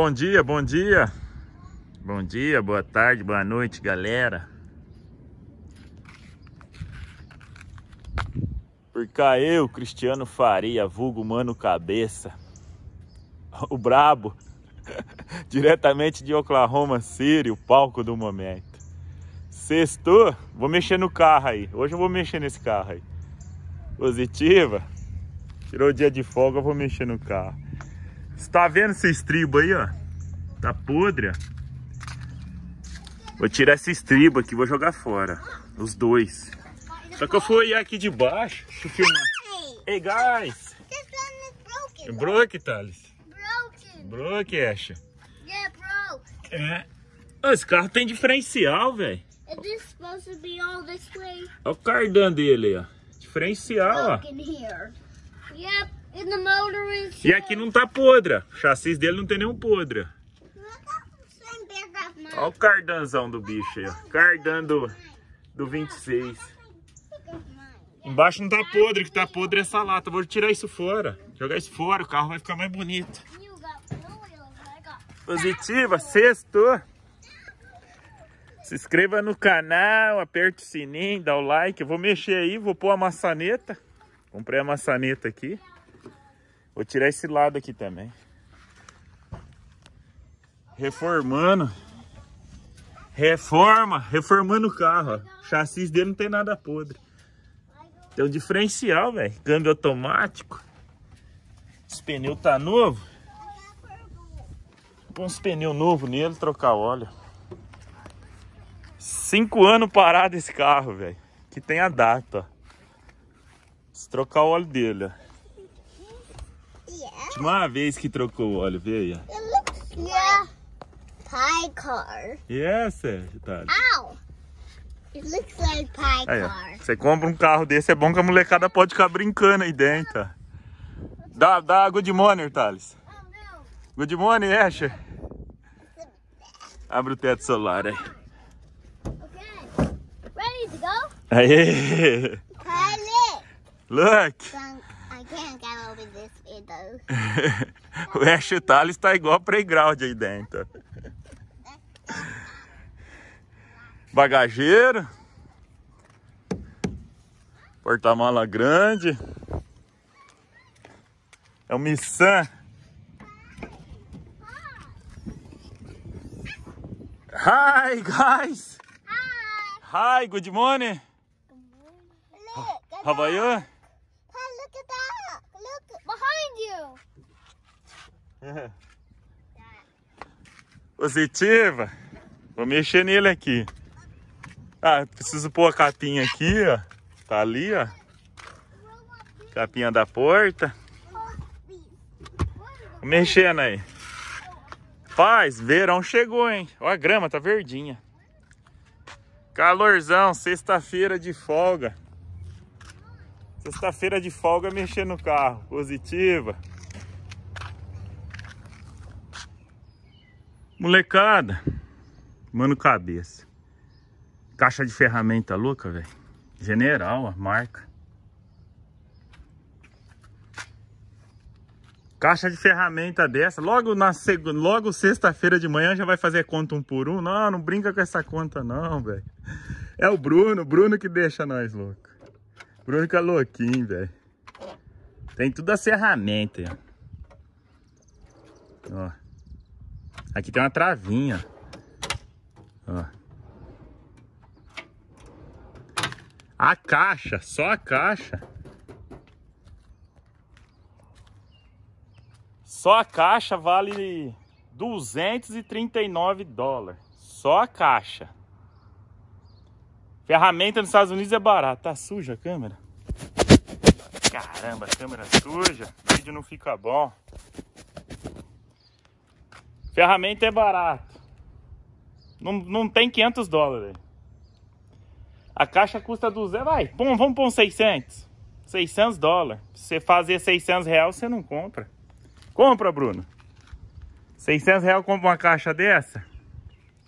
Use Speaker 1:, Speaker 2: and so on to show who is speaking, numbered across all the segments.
Speaker 1: Bom dia, bom dia. Bom dia, boa tarde, boa noite, galera. Por cá eu, Cristiano Faria, vulgo Mano Cabeça, o brabo, diretamente de Oklahoma City, o palco do momento. Sexto, vou mexer no carro aí, hoje eu vou mexer nesse carro aí. Positiva, tirou o dia de folga, eu vou mexer no carro. Você tá vendo esse estribo aí, ó? Tá podre, Vou tirar esse estribo aqui, vou jogar fora. Os dois. Só que eu fui aqui de baixo. Deixa eu filmar. Hey, guys. Broke, Thales. Broke. Broke, Asha. Yeah, broke. É. Ah, esse carro tem diferencial, velho. Is supposed to be all this way? Olha o cardan dele, ó. Diferencial, ó. Yep. E aqui não tá podre. O chassi dele não tem nenhum podre. Olha o cardanzão do bicho aí. Ó. Cardan do, do 26. Embaixo não tá podre, que tá podre é essa lata. Vou tirar isso fora. Jogar isso fora, o carro vai ficar mais bonito. Positiva, sexto. Se inscreva no canal, aperta o sininho, dá o like. Eu vou mexer aí, vou pôr a maçaneta. Comprei a maçaneta aqui. Vou tirar esse lado aqui também. Reformando. Reforma, reformando o carro. Ó. O chassi dele não tem nada podre. Tem um diferencial, velho. Câmbio automático. Esse pneu tá novo. Põe uns pneus novos nele, trocar óleo. Cinco anos parado esse carro, velho. Que tem a data. Se trocar o óleo dele, ó última vez que trocou o óleo, vê aí. It looks like pie car. Yes, é, tá. Ow! It looks like pie aí, car. Ó. Você compra um carro desse, é bom que a molecada pode ficar brincando aí dentro. Dá, dá good morning, Thales. good morning, Asher. Abre o teto solar aí. Okay. Ready to go? Aê! Look! I can't get over this o Ash Thales tá igual playground aí dentro. Bagageiro. Porta-mala grande. É um Missan. Hi, guys. Hi. Hi, good morning. Good morning. How are you? Uhum. Positiva. Vou mexer nele aqui. Ah, preciso pôr a capinha aqui, ó. Tá ali, ó. Capinha da porta. Vou mexendo aí. Paz, verão chegou, hein? Ó, a grama tá verdinha. Calorzão, sexta-feira de folga. Sexta-feira de folga mexendo no carro. Positiva. Molecada. Mano cabeça. Caixa de ferramenta louca, velho. General, a marca. Caixa de ferramenta dessa. Logo na seg, logo sexta-feira de manhã já vai fazer conta um por um. Não, não brinca com essa conta não, velho. É o Bruno, Bruno que deixa nós louco. Bruno que é louquinho, velho. Tem tudo a ferramenta, ó. Ó. Aqui tem uma travinha. Ó. A caixa, só a caixa. Só a caixa vale 239 dólares. Só a caixa. Ferramenta nos Estados Unidos é barata. Tá suja a câmera? Caramba, câmera suja. O vídeo não fica bom. Ferramenta é barato. Não, não tem 500 dólares. A caixa custa 200, vai, pum, vamos pôr uns 600. 600 dólares. Se você fazer 600 reais, você não compra. Compra, Bruno. 600 reais compra uma caixa dessa.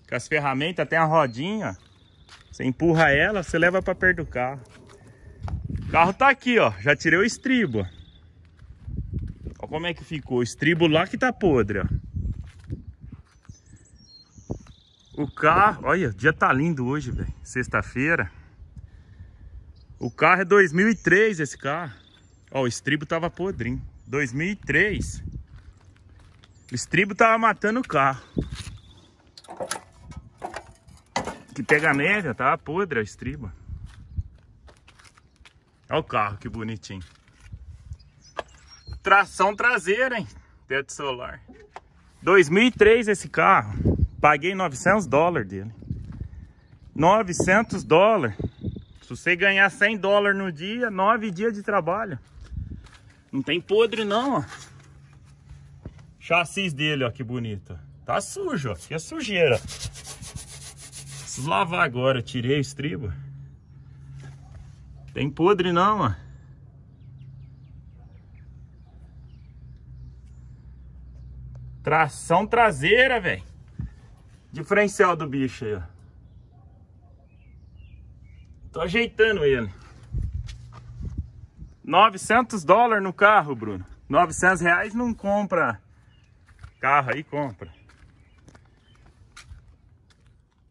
Speaker 1: Com as ferramentas, tem a rodinha. Você empurra ela, você leva para perto do carro. O carro tá aqui, ó. Já tirei o estribo. Olha como é que ficou. O estribo lá que tá podre, ó. O carro, olha, o dia tá lindo hoje, velho. Sexta-feira. O carro é 2003 esse carro. Ó, o estribo tava podrinho. 2003. O estribo tava matando o carro. Que pega a média, tava podre o estribo. Olha o carro, que bonitinho. Tração traseira, hein? Teto solar. 2003 esse carro. Paguei 900 dólares dele. 900 dólares. Se você ganhar 100 dólares no dia, 9 dias de trabalho. Não tem podre não, ó. Chassis dele, ó, que bonito. Tá sujo, ó. Que sujeira. Preciso lavar agora. Tirei a estribo. Tem podre não, ó. Tração traseira, velho diferencial do bicho aí, ó. Tô ajeitando ele. 900 dólares no carro, Bruno. 900 reais não compra carro aí, compra.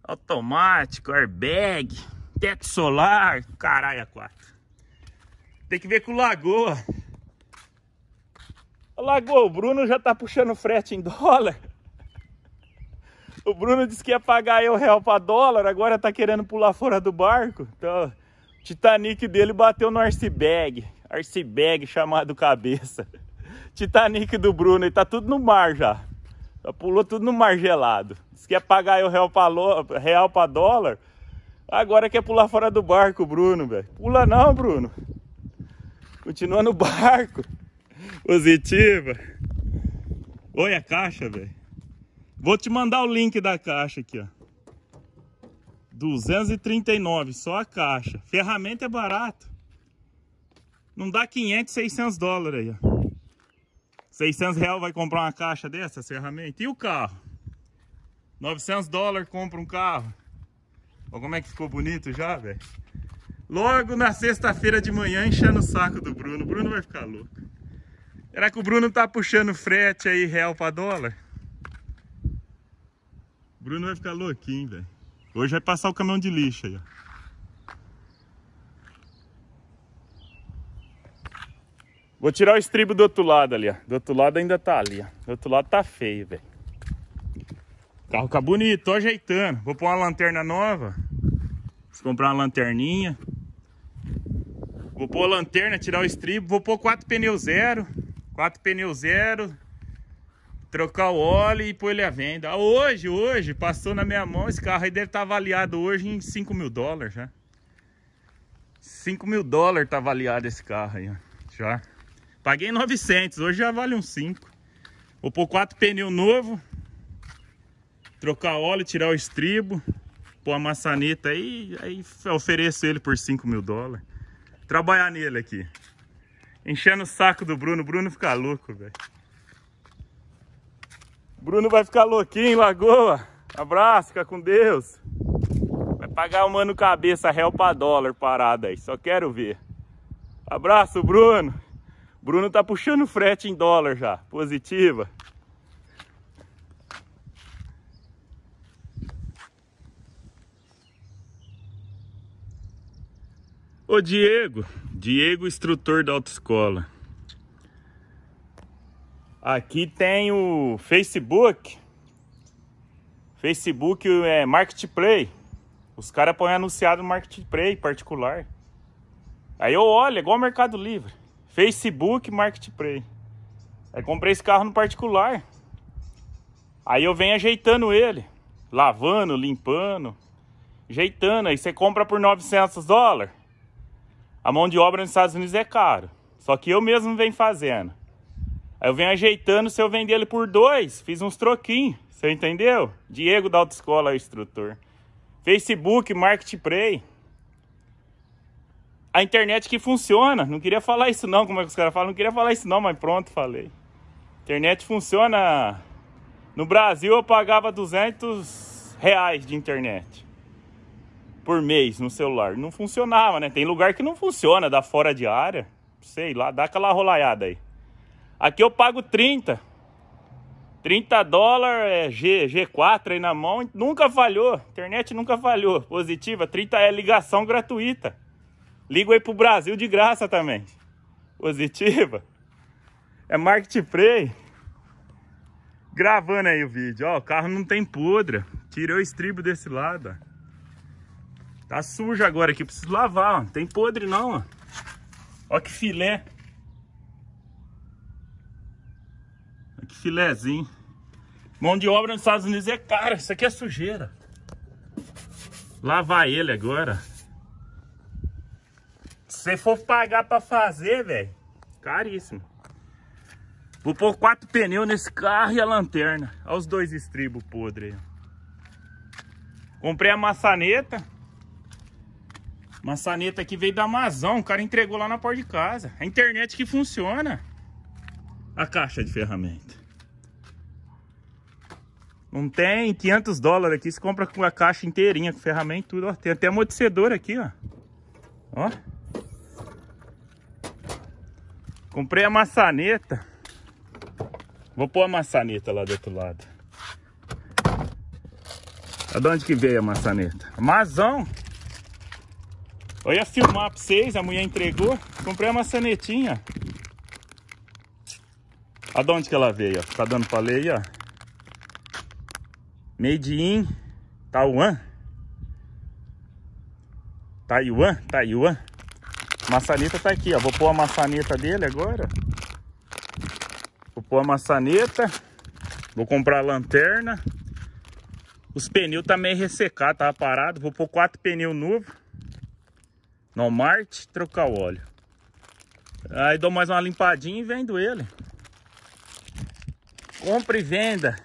Speaker 1: Automático, airbag, teto solar, caralho, a quatro. Tem que ver com Lagoa. Lagoa, o Bruno já tá puxando frete em dólar. O Bruno disse que ia pagar eu real para dólar, agora tá querendo pular fora do barco. Então, o Titanic dele bateu no Arcebag. Arcebag chamado cabeça. Titanic do Bruno, e tá tudo no mar já. já pulou tudo no mar gelado. Diz que ia pagar eu real para real pra dólar, agora quer pular fora do barco, Bruno, velho. Pula não, Bruno. Continua no barco. Positiva. Olha a caixa, velho. Vou te mandar o link da caixa aqui, ó. 239, só a caixa. Ferramenta é barato. Não dá 500, 600 dólares aí, ó. 600 reais vai comprar uma caixa dessa, ferramenta. E o carro? 900 dólares compra um carro. Olha como é que ficou bonito já, velho. Logo na sexta-feira de manhã, enchendo o saco do Bruno. O Bruno vai ficar louco. Será que o Bruno tá puxando frete aí, real pra dólar? Bruno vai ficar louquinho, velho. Hoje vai passar o caminhão de lixo aí, ó. Vou tirar o estribo do outro lado ali, ó. Do outro lado ainda tá ali, ó. Do outro lado tá feio, velho. Carro tá bonito, tô ajeitando. Vou pôr uma lanterna nova. Preciso comprar uma lanterninha. Vou pôr a lanterna, tirar o estribo. Vou pôr quatro pneus zero. Quatro pneus zero trocar o óleo e pôr ele à venda. Ah, hoje, hoje, passou na minha mão esse carro aí, deve estar tá avaliado hoje em 5 mil dólares, já. 5 mil dólares está avaliado esse carro aí, ó. Já. Paguei 900, hoje já vale uns 5. Vou pôr 4 pneu novo. Trocar óleo, tirar o estribo. Pôr a maçaneta aí, aí ofereço ele por 5 mil dólares. Trabalhar nele aqui. Enchendo o saco do Bruno, o Bruno fica louco, velho. Bruno vai ficar louquinho em Lagoa. Abraço, fica com Deus. Vai pagar o mano cabeça real pra dólar parada aí. Só quero ver. Abraço, Bruno. Bruno tá puxando frete em dólar já. Positiva. Ô Diego, Diego, instrutor da autoescola. Aqui tem o Facebook. Facebook é Marketplace. Os caras põem anunciado no Marketplace particular. Aí eu olho, é igual Mercado Livre. Facebook, Marketplace. Aí comprei esse carro no particular. Aí eu venho ajeitando ele. Lavando, limpando. Ajeitando. Aí você compra por 900 dólares. A mão de obra nos Estados Unidos é caro. Só que eu mesmo venho fazendo. Aí eu venho ajeitando se eu vender ele por dois. Fiz uns troquinhos, você entendeu? Diego da Autoescola é o instrutor. Facebook, Marketplace. A internet que funciona. Não queria falar isso não, como é que os caras falam. Não queria falar isso não, mas pronto, falei. Internet funciona. No Brasil eu pagava 200 reais de internet. Por mês no celular. Não funcionava, né? Tem lugar que não funciona, dá fora de área. Sei lá, dá aquela rolaiada aí. Aqui eu pago 30. 30 dólares é G, G4 aí na mão. Nunca falhou. Internet nunca falhou. Positiva. 30 é ligação gratuita. Ligo aí pro Brasil de graça também. Positiva. É Marketplace. Gravando aí o vídeo. Ó, o carro não tem podre, Tirei o estribo desse lado, ó. Tá sujo agora aqui, preciso lavar, ó. Tem podre não, ó. Ó que filé. Filézinho, Mão de obra nos Estados Unidos é cara, isso aqui é sujeira. Lavar ele agora. Se for pagar pra fazer, velho, caríssimo. Vou pôr quatro pneus nesse carro e a lanterna. Olha os dois estribos podres aí. Comprei a maçaneta. Maçaneta que veio da Amazon. O cara entregou lá na porta de casa. A internet que funciona. A caixa de ferramenta. Não tem 500 dólares aqui, você compra com a caixa inteirinha, com ferramenta e tudo. Ó. Tem até amortecedor aqui, ó. Ó. Comprei a maçaneta. Vou pôr a maçaneta lá do outro lado. É de onde que veio a maçaneta? Amazon. Eu ia filmar pra vocês, a mulher entregou. Comprei a maçanetinha. Tá onde que ela veio? Tá dando pra ler aí, ó. Made in Taiwan. Taiwan, Taiwan. maçaneta tá aqui, ó. Vou pôr a maçaneta dele agora. Vou pôr a maçaneta. Vou comprar a lanterna. Os pneus tá meio ressecar, tava parado. Vou pôr quatro pneus novos. No Marte, trocar o óleo. Aí dou mais uma limpadinha e vendo ele. Compra e venda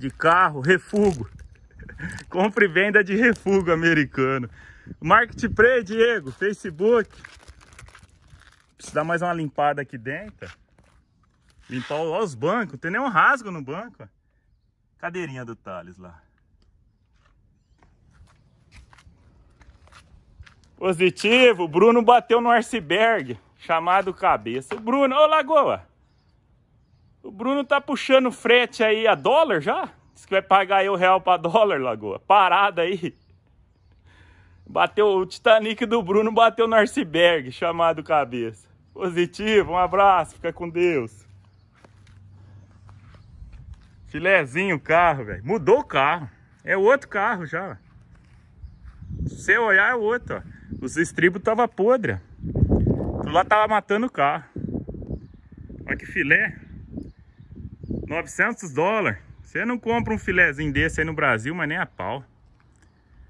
Speaker 1: de carro, refugo. Compra e venda de refugo americano. Marketplace, Diego, Facebook. Preciso dar mais uma limpada aqui dentro. Limpar ó, os bancos. Não tem nenhum rasgo no banco. Cadeirinha do Thales lá. Positivo, Bruno bateu no iceberg, chamado cabeça. Bruno, ô Lagoa, o Bruno tá puxando frete aí a dólar já? Diz que vai pagar aí o real pra dólar, Lagoa. Parada aí. Bateu o Titanic do Bruno, bateu no iceberg, chamado cabeça. Positivo, um abraço, fica com Deus. Filézinho, o carro, velho. Mudou o carro. É outro carro já. Se você olhar é outro, ó. Os estribos tava podre. Lá tava matando o carro. Olha que filé. 900 dólares. Você não compra um filézinho desse aí no Brasil, mas nem a pau.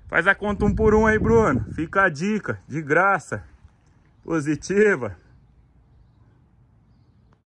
Speaker 1: Faz a conta um por um aí, Bruno. Fica a dica, de graça, positiva.